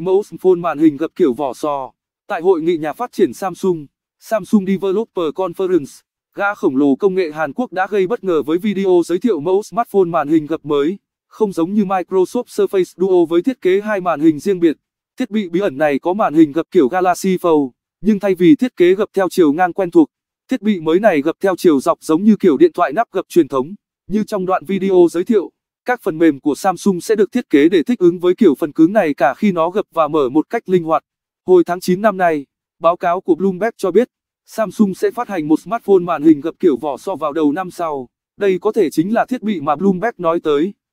mẫu smartphone màn hình gập kiểu vỏ sò. Tại hội nghị nhà phát triển Samsung, Samsung Developer Conference, gã khổng lồ công nghệ Hàn Quốc đã gây bất ngờ với video giới thiệu mẫu smartphone màn hình gập mới, không giống như Microsoft Surface Duo với thiết kế hai màn hình riêng biệt. Thiết bị bí ẩn này có màn hình gập kiểu Galaxy Fold, nhưng thay vì thiết kế gập theo chiều ngang quen thuộc, thiết bị mới này gập theo chiều dọc giống như kiểu điện thoại nắp gập truyền thống. Như trong đoạn video giới thiệu các phần mềm của Samsung sẽ được thiết kế để thích ứng với kiểu phần cứng này cả khi nó gập và mở một cách linh hoạt. Hồi tháng 9 năm nay, báo cáo của Bloomberg cho biết, Samsung sẽ phát hành một smartphone màn hình gập kiểu vỏ so vào đầu năm sau. Đây có thể chính là thiết bị mà Bloomberg nói tới.